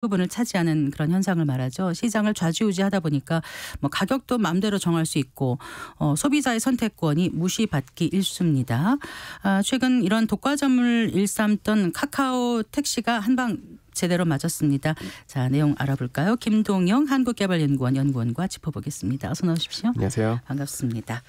부분을 차지하는 그런 현상을 말하죠. 시장을 좌지우지하다 보니까 뭐 가격도 마음대로 정할 수 있고 어, 소비자의 선택권이 무시받기 일쑤입니다. 아, 최근 이런 독과점을 일삼던 카카오 택시가 한 방 제대로 맞았습니다. 자 내용 알아볼까요? 김동영 한국개발연구원 연구원과 짚어보겠습니다. 어서 나오십시오. 안녕하세요. 반갑습니다.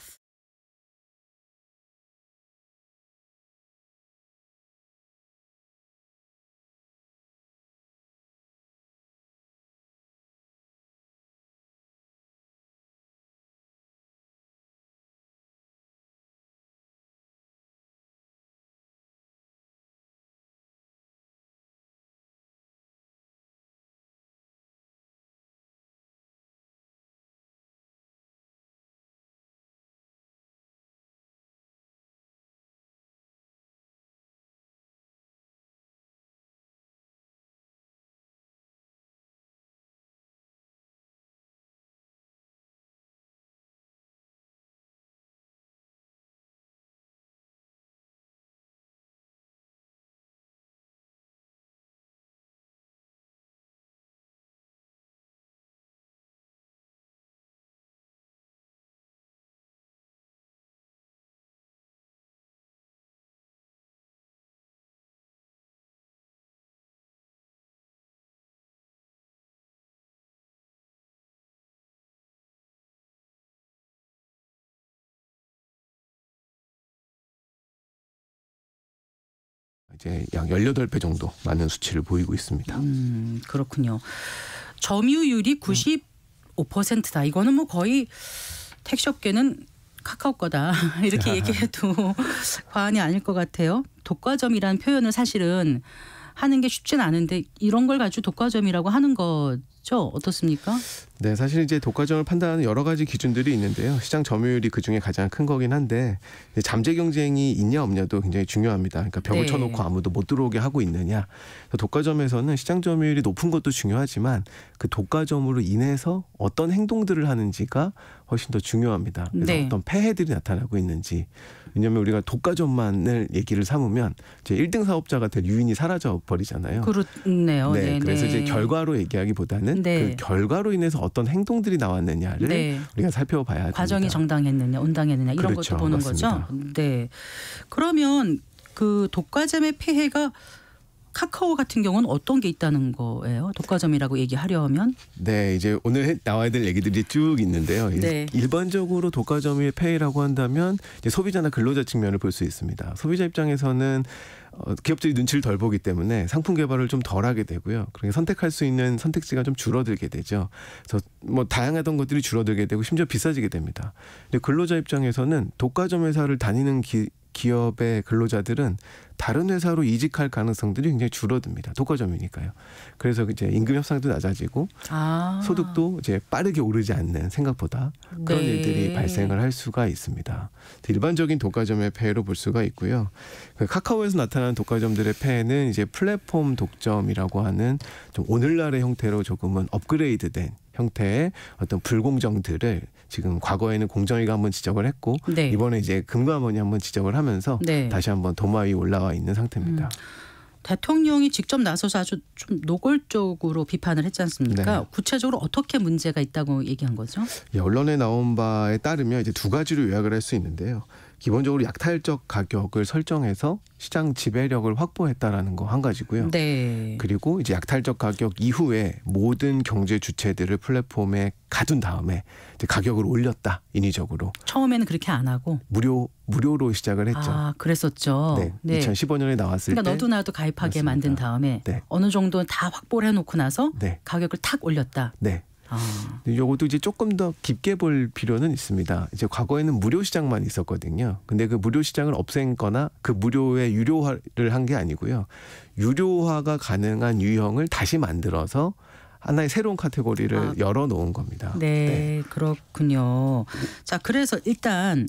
이제 약 18배 정도 많은 수치를 보이고 있습니다. 음, 그렇군요. 점유율이 95%다. 이거는 뭐 거의 택시업계는 카카오 거다 이렇게 얘기해도 과언이 아닐 것 같아요. 독과점이라는 표현을 사실은 하는 게 쉽진 않은데 이런 걸 가지고 독과점이라고 하는 것. 있죠. 어떻습니까? 네, 사실 이제 독과점을 판단하는 여러 가지 기준들이 있는데요. 시장 점유율이 그 중에 가장 큰 거긴 한데 잠재 경쟁이 있냐 없냐도 굉장히 중요합니다. 그러니까 벽을 네. 쳐놓고 아무도 못 들어오게 하고 있느냐. 독과점에서는 시장 점유율이 높은 것도 중요하지만 그 독과점으로 인해서 어떤 행동들을 하는지가 훨씬 더 중요합니다. 그래서 네. 어떤 폐해들이 나타나고 있는지. 왜냐하면 우리가 독과점만을 얘기를 삼으면 이제 1등 사업자가 될 유인이 사라져 버리잖아요. 그렇네요. 네, 네 그래서 이제 네. 결과로 얘기하기보다는 있는 네. 그 결과로 인해서 어떤 행동들이 나왔느냐를 네. 우리가 살펴봐야 과정이 정당했느냐, 온당했느냐 이런 그렇죠. 것도 보는 맞습니다. 거죠. 네. 그러면 그 독과점의 폐해가 카카오 같은 경우는 어떤 게 있다는 거예요? 독과점이라고 얘기하려면? 네, 이제 오늘 나와야 될 얘기들이 쭉 있는데요. 네. 일반적으로 독과점의 폐해라고 한다면 소비자나 근로자 측면을 볼 수 있습니다. 소비자 입장에서는 어, 기업들이 눈치를 덜 보기 때문에 상품 개발을 좀 덜하게 되고요. 그러니 까 선택할 수 있는 선택지가 좀 줄어들게 되죠. 그래서 뭐 다양하던 것들이 줄어들게 되고 심지어 비싸지게 됩니다. 근데 근로자 입장에서는 독과점 회사를 다니는 기, 기업의 근로자들은 다른 회사로 이직할 가능성들이 굉장히 줄어듭니다. 독과점이니까요. 그래서 이제 임금 협상도 낮아지고 아. 소득도 이제 빠르게 오르지 않는 생각보다 그런 네. 일들이 발생을 할 수가 있습니다. 일반적인 독과점의 폐해로 볼 수가 있고요. 그 카카오에서 나타나는 독과점들의 폐해는 이제 플랫폼 독점이라고 하는 좀 오늘날의 형태로 조금은 업그레이드된 형태의 어떤 불공정들을 지금 과거에는 공정위가 한번 지적을 했고 네. 이번에 이제 금감원이 한번 지적을 하면서 네. 다시 한번 도마 위 올라와 있는 상태입니다. 음. 대통령이 직접 나서서 아주 좀 노골적으로 비판을 했지 않습니까? 네. 구체적으로 어떻게 문제가 있다고 얘기한 거죠? 예, 언론에 나온 바에 따르면 이제 두 가지로 요약을 할 수 있는데요. 기본적으로 약탈적 가격을 설정해서 시장 지배력을 확보했다라는 거 한 가지고요. 네. 그리고 이제 약탈적 가격 이후에 모든 경제 주체들을 플랫폼에 가둔 다음에 가격을 올렸다 인위적으로. 처음에는 그렇게 안 하고 무료 무료로 시작을 했죠. 아 그랬었죠. 네. 네. 2015년에 나왔을 그러니까 때. 그러니까 너도 나도 가입하게 맞습니다. 만든 다음에 네. 어느 정도 다 확보를 해놓고 나서 네. 가격을 탁 올렸다. 네. 아. 요것도 이제 조금 더 깊게 볼 필요는 있습니다. 이제 과거에는 무료 시장만 있었거든요. 근데 그 무료 시장을 없앤거나 그 무료의 유료화를 한 게 아니고요. 유료화가 가능한 유형을 다시 만들어서 하나의 새로운 카테고리를 아. 열어 놓은 겁니다. 네, 네, 그렇군요. 자, 그래서 일단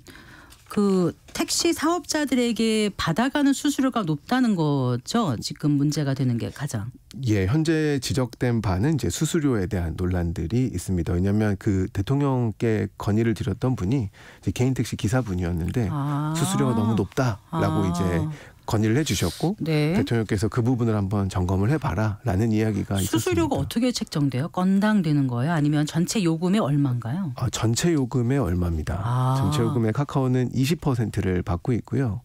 그 택시 사업자들에게 받아가는 수수료가 높다는 거죠. 지금 문제가 되는 게 가장. 예, 현재 지적된 바는 이제 수수료에 대한 논란들이 있습니다. 왜냐하면 그 대통령께 건의를 드렸던 분이 이제 개인 택시 기사분이었는데 아 수수료가 너무 높다라고 아 이제 건의를 해주셨고 네. 대통령께서 그 부분을 한번 점검을 해봐라라는 이야기가 수수료가 있었습니다. 어떻게 책정돼요? 건당 되는 거예요? 아니면 전체 요금의 얼마인가요? 아, 전체 요금의 얼마입니다. 아. 전체 요금의 카카오는 20%를 받고 있고요.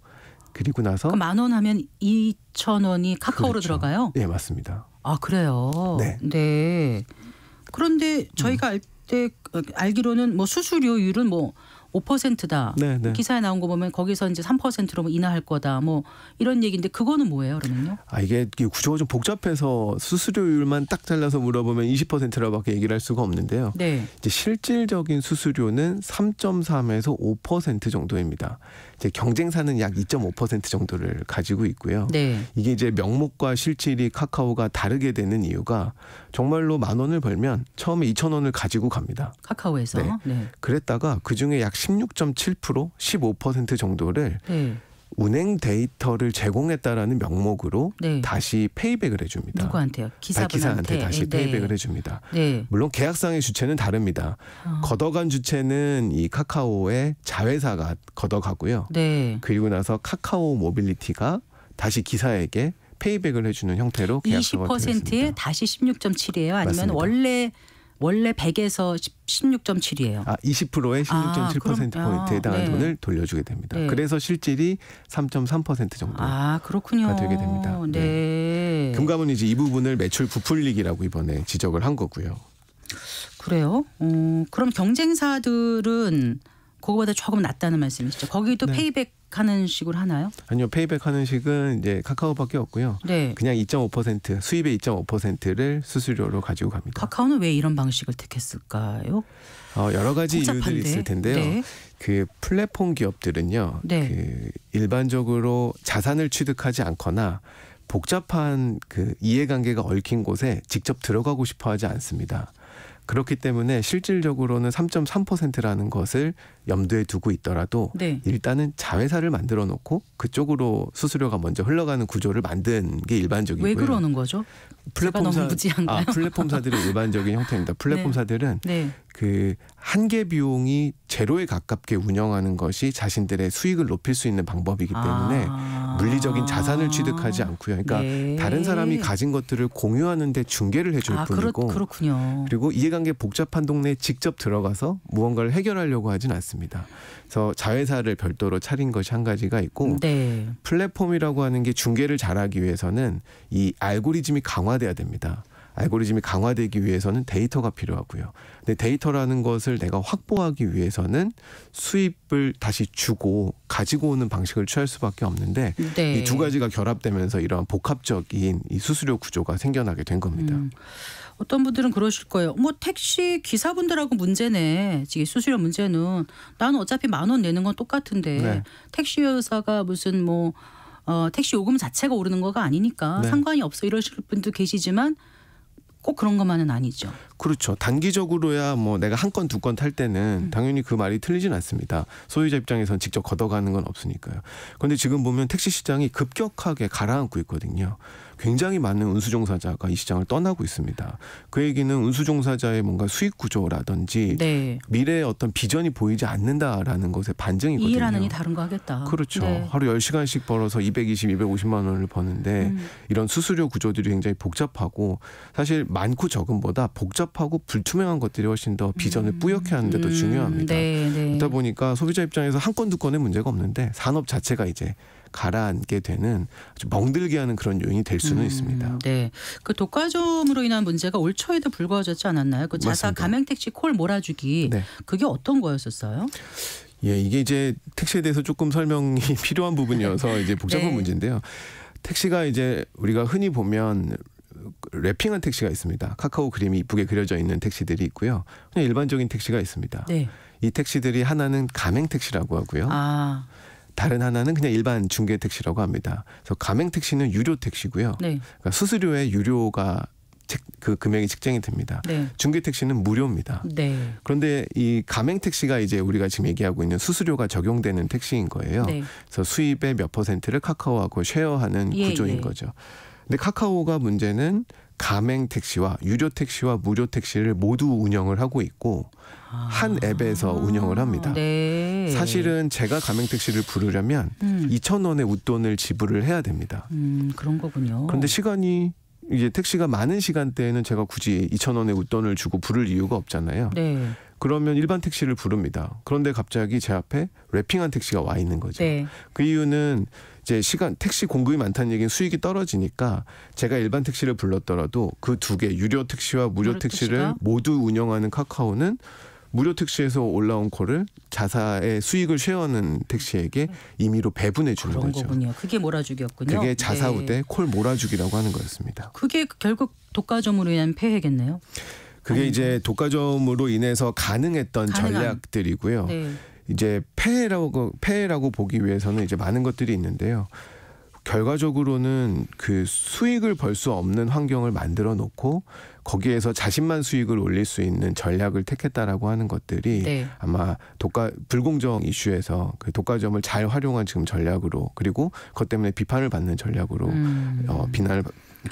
그리고 나서 만 원 하면 2천 원이 카카오로 그렇죠. 들어가요? 네 맞습니다. 아 그래요. 네. 네. 그런데 저희가 음. 알때 알기로는 뭐 수수료율은 뭐 5%다. 네, 네. 기사에 나온 거 보면 거기서 이제 3%로 뭐 인하할 거다. 뭐 이런 얘기인데 그거는 뭐예요, 그러면요? 아 이게 구조가 좀 복잡해서 수수료율만 딱 잘라서 물어보면 20%라고밖에 얘기를 할 수가 없는데요. 네. 이제 실질적인 수수료는 3.3에서 5% 정도입니다. 이제 경쟁사는 약 2.5% 정도를 가지고 있고요. 네. 이게 이제 명목과 실질이 카카오가 다르게 되는 이유가 정말로 만 원을 벌면 처음에 2천 원을 가지고 갑니다. 카카오에서. 네. 네. 그랬다가 그 중에 약16.7% 15% 정도를 네. 운행 데이터를 제공했다라는 명목으로 네. 다시 페이백을 해줍니다. 누구한테요? 아, 기사한테 다시 네. 페이백을 해줍니다. 네. 물론 계약상의 주체는 다릅니다. 어. 걷어간 주체는 이 카카오의 자회사가 걷어가고요. 네. 그리고 나서 카카오 모빌리티가 다시 기사에게 페이백을 해주는 형태로 계약서가 20%에 다시 16.7이에요. 아니면 맞습니다. 원래 원래 100에서 16.7이에요. 아, 20%의 16.7%포인트에 아, 해당하는 아, 네. 돈을 돌려주게 됩니다. 네. 그래서 실질이 3.3% 정도가 아, 되게 됩니다. 네. 네. 금감은 이제 이 부분을 매출 부풀리기라고 이번에 지적을 한 거고요. 그래요? 어, 그럼 경쟁사들은 그거보다 조금 낫다는 말씀이시죠. 거기도 네. 페이백 하는 식으로 하나요? 아니요. 페이백 하는 식은 이제 카카오밖에 없고요. 네. 그냥 2.5% 수입의 2.5%를 수수료로 가지고 갑니다. 카카오는 왜 이런 방식을 택했을까요? 어, 여러 가지 복잡한데. 이유들이 있을 텐데요. 네. 그 플랫폼 기업들은요. 네. 그 일반적으로 자산을 취득하지 않거나 복잡한 그 이해관계가 얽힌 곳에 직접 들어가고 싶어 하지 않습니다. 그렇기 때문에 실질적으로는 3.3%라는 것을 염두에 두고 있더라도 네. 일단은 자회사를 만들어 놓고 그쪽으로 수수료가 먼저 흘러가는 구조를 만든 게 일반적이고요. 왜 그러는 거죠? 플랫폼사 아, 플랫폼사들의 일반적인 형태입니다. 네. 플랫폼사들은 네. 그 한계 비용이 제로에 가깝게 운영하는 것이 자신들의 수익을 높일 수 있는 방법이기 아. 때문에 아. 물리적인 자산을 취득하지 않고요. 그러니까 네. 다른 사람이 가진 것들을 공유하는데 중개를 해줄 아, 뿐이고 그렇, 그렇군요. 그리고 이해관계 복잡한 동네에 직접 들어가서 무언가를 해결하려고 하진 않습니다. 있습니다. 그래서 자회사를 별도로 차린 것이 한 가지가 있고 네. 플랫폼이라고 하는 게 중계를 잘하기 위해서는 이 알고리즘이 강화돼야 됩니다. 알고리즘이 강화되기 위해서는 데이터가 필요하고요. 근데 데이터라는 것을 내가 확보하기 위해서는 수입을 다시 주고 가지고 오는 방식을 취할 수밖에 없는데 네. 이두 가지가 결합되면서 이러한 복합적인 이 수수료 구조가 생겨나게 된 겁니다. 음. 어떤 분들은 그러실 거예요. 뭐 택시 기사분들하고 문제네. 지금 수수료 문제는 나는 어차피 만 원 내는 건 똑같은데 네. 택시 회사가 무슨 뭐 어, 택시 요금 자체가 오르는 거가 아니니까 네. 상관이 없어 이러실 분도 계시지만 꼭 그런 것만은 아니죠. 그렇죠. 단기적으로야 뭐 내가 한 건 두 건 탈 때는 음. 당연히 그 말이 틀리진 않습니다. 소유자 입장에선 직접 걷어가는 건 없으니까요. 그런데 지금 보면 택시 시장이 급격하게 가라앉고 있거든요. 굉장히 많은 운수종사자가 이 시장을 떠나고 있습니다. 그 얘기는 운수종사자의 뭔가 수익 구조라든지 네. 미래의 어떤 비전이 보이지 않는다라는 것에 반증이거든요. 일하는 이 다른 거 하겠다. 그렇죠. 네. 하루 열시간씩 벌어서 220, 250만 원을 버는데 음. 이런 수수료 구조들이 굉장히 복잡하고 사실 많고 적은보다 복잡하고 불투명한 것들이 훨씬 더 비전을 음. 뿌옇게 하는 데도 음. 중요합니다. 네, 네. 그러다 보니까 소비자 입장에서 한 건 두 건의 문제가 없는데 산업 자체가 이제 가라앉게 되는 아주 멍들게 하는 그런 요인이 될 수는 음, 있습니다. 네. 그 독과점으로 인한 문제가 올 초에도 불거졌지 않았나요? 그 자사 가맹 택시 콜 몰아주기 네. 그게 어떤 거였었어요? 예, 이게 이제 택시에 대해서 조금 설명이 필요한 부분이어서 이제 복잡한 네. 문제인데요. 택시가 이제 우리가 흔히 보면 랩핑한 택시가 있습니다. 카카오 그림이 이쁘게 그려져 있는 택시들이 있고요. 그냥 일반적인 택시가 있습니다. 네. 이 택시들이 하나는 가맹 택시라고 하고요. 아. 다른 하나는 그냥 일반 중계 택시라고 합니다. 그래서 가맹 택시는 유료 택시고요. 네. 그러니까 수수료의 유료가 그 금액이 측정이 됩니다. 네. 중계 택시는 무료입니다. 네. 그런데 이 가맹 택시가 이제 우리가 지금 얘기하고 있는 수수료가 적용되는 택시인 거예요. 네. 그래서 수입의 몇 퍼센트를 카카오하고 쉐어하는 예, 구조인 예. 거죠. 근데 카카오가 문제는 가맹 택시와 유료 택시와 무료 택시를 모두 운영을 하고 있고 아. 한 앱에서 운영을 합니다. 네. 사실은 제가 가맹 택시를 부르려면 음. 2천 원의 웃돈을 지불을 해야 됩니다. 음, 그런 거군요. 그런데 시간이 이제 택시가 많은 시간대에는 제가 굳이 2천 원의 웃돈을 주고 부를 이유가 없잖아요. 네. 그러면 일반 택시를 부릅니다. 그런데 갑자기 제 앞에 랩핑한 택시가 와 있는 거죠. 네. 그 이유는 이제 시간 택시 공급이 많다는 얘기는 수익이 떨어지니까 제가 일반 택시를 불렀더라도 그 두 개 유료 택시와 무료 택시를 택시가? 모두 운영하는 카카오는 무료 택시에서 올라온 콜을 자사의 수익을 쉐어하는 택시에게 임의로 배분해 주는 그런 거죠. 거군요. 그게 몰아주기였군요. 그게 자사우대 네. 콜 몰아주기라고 하는 거였습니다. 그게 결국 독과점으로 인한 폐해겠네요. 그게 아니 이제 독과점으로 인해서 가능했던 가능한. 전략들이고요. 네. 이제 폐해라고 폐해라고 보기 위해서는 이제 많은 것들이 있는데요. 결과적으로는 그 수익을 벌 수 없는 환경을 만들어 놓고 거기에서 자신만 수익을 올릴 수 있는 전략을 택했다라고 하는 것들이 네. 아마 독과 불공정 이슈에서 그 독과점을 잘 활용한 지금 전략으로 그리고 그것 때문에 비판을 받는 전략으로 음. 어, 비난을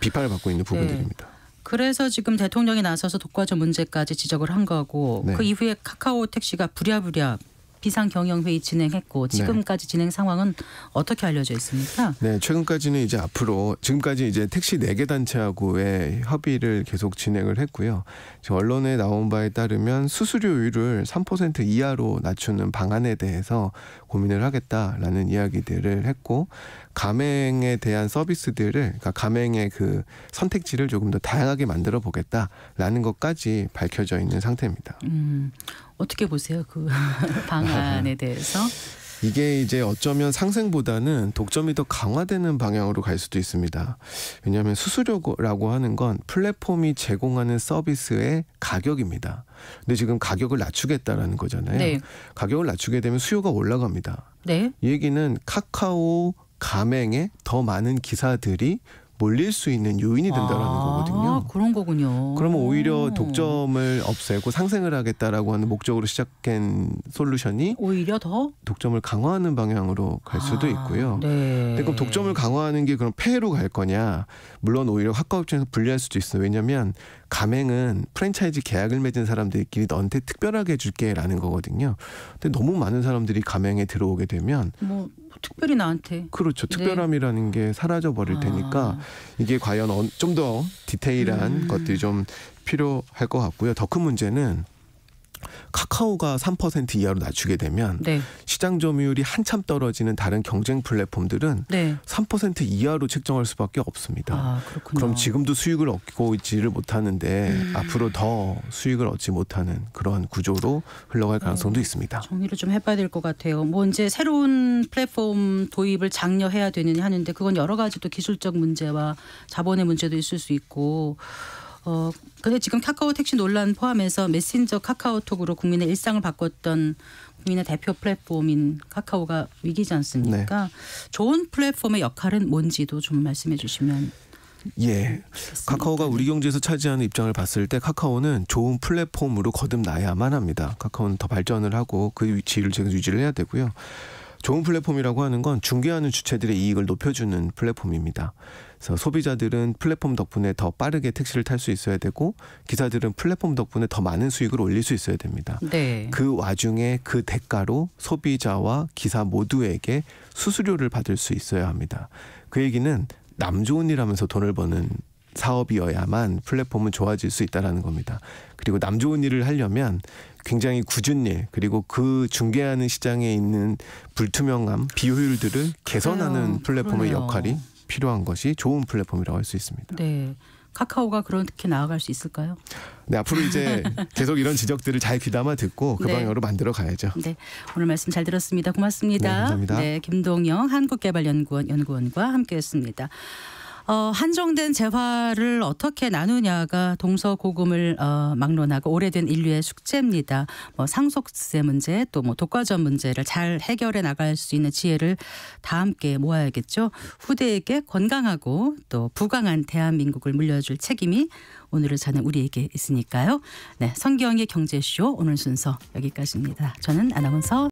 비판을 받고 있는 네. 부분들입니다. 네. 그래서 지금 대통령이 나서서 독과점 문제까지 지적을 한 거고 네. 그 이후에 카카오 택시가 부랴부랴 비상경영회의 진행했고 네. 지금까지 네. 진행 상황은 어떻게 알려져 있습니까? 네, 최근까지는 이제 앞으로 지금까지 이제 택시 네 개 단체하고의 협의를 계속 진행을 했고요. 언론에 나온 바에 따르면 수수료율을 3% 이하로 낮추는 방안에 대해서 고민을 하겠다라는 이야기들을 했고 가맹에 대한 서비스들을 그러니까 가맹의 그 선택지를 조금 더 다양하게 만들어 보겠다라는 것까지 밝혀져 있는 상태입니다. 음, 어떻게 보세요 그 방안에 대해서? 이게 이제 어쩌면 상생보다는 독점이 더 강화되는 방향으로 갈 수도 있습니다. 왜냐하면 수수료라고 하는 건 플랫폼이 제공하는 서비스의 가격입니다. 근데 지금 가격을 낮추겠다라는 거잖아요. 네. 가격을 낮추게 되면 수요가 올라갑니다. 네. 이 얘기는 카카오 가맹에더 많은 기사들이 몰릴 수 있는 요인이 된다라는 아, 거거든요. 그런 거군요. 그러면 오히려 독점을 없애고 상생을 하겠다라고 하는 목적으로 시작된 솔루션이 오히려 더 독점을 강화하는 방향으로 갈 수도 아, 있고요. 네. 그럼 독점을 강화하는 게 그럼 폐해로 갈 거냐? 물론 오히려 학과 입장에서 불리할 수도 있어요. 왜냐하면 감행은 프랜차이즈 계약을 맺은 사람들끼리 너한테 특별하게 줄게라는 거거든요. 근데 너무 많은 사람들이 감행에 들어오게 되면 뭐 특별히 나한테 그렇죠. 네. 특별함이라는 네. 게 사라져 버릴 아. 테니까 이게 과연 좀 더 디테일한 음. 것들이 좀 필요할 것 같고요. 더 큰 문제는 카카오가 3% 이하로 낮추게 되면 네. 시장 점유율이 한참 떨어지는 다른 경쟁 플랫폼들은 네. 3% 이하로 책정할 수밖에 없습니다. 아, 그럼 지금도 수익을 얻고 있지를 못하는데 음. 앞으로 더 수익을 얻지 못하는 그러한 구조로 흘러갈 어, 가능성도 어, 있습니다. 정리를 좀 해봐야 될 것 같아요. 뭐 이제 새로운 플랫폼 도입을 장려해야 되느냐 하는데 그건 여러 가지 또 기술적 문제와 자본의 문제도 있을 수 있고 어 근데 지금 카카오 택시 논란 포함해서 메신저 카카오톡으로 국민의 일상을 바꿨던 국민의 대표 플랫폼인 카카오가 위기지 않습니까? 네. 좋은 플랫폼의 역할은 뭔지도 좀 말씀해 주시면 예. 카카오가 우리 경제에서 차지하는 입장을 봤을 때 카카오는 좋은 플랫폼으로 거듭나야만 합니다. 카카오는 더 발전을 하고 그 위치를 지금 유지를 해야 되고요. 좋은 플랫폼이라고 하는 건 중개하는 주체들의 이익을 높여주는 플랫폼입니다. 그래서 소비자들은 플랫폼 덕분에 더 빠르게 택시를 탈 수 있어야 되고 기사들은 플랫폼 덕분에 더 많은 수익을 올릴 수 있어야 됩니다. 네. 그 와중에 그 대가로 소비자와 기사 모두에게 수수료를 받을 수 있어야 합니다. 그 얘기는 남 좋은 일 하면서 돈을 버는 사업이어야만 플랫폼은 좋아질 수 있다라는 겁니다. 그리고 남 좋은 일을 하려면 굉장히 굳은 일 그리고 그 중개하는 시장에 있는 불투명함 비효율들을 개선하는 그래요. 플랫폼의 그래요. 역할이 필요한 것이 좋은 플랫폼이라고 할 수 있습니다. 네. 카카오가 그렇게 나아갈 수 있을까요? 네, 앞으로 이제 계속 이런 지적들을 잘 귀담아 듣고 그 네. 방향으로 만들어 가야죠. 네, 오늘 말씀 잘 들었습니다. 고맙습니다. 네, 감사합니다. 네, 김동영 한국개발연구원 연구원과 함께했습니다. 어, 한정된 재화를 어떻게 나누냐가 동서고금을 어, 막론하고 오래된 인류의 숙제입니다. 뭐 상속세 문제 또 뭐 독과점 문제를 잘 해결해 나갈 수 있는 지혜를 다 함께 모아야겠죠. 후대에게 건강하고 또 부강한 대한민국을 물려줄 책임이 오늘을 사는 우리에게 있으니까요. 네, 성경의 경제쇼 오늘 순서 여기까지입니다. 저는 아나운서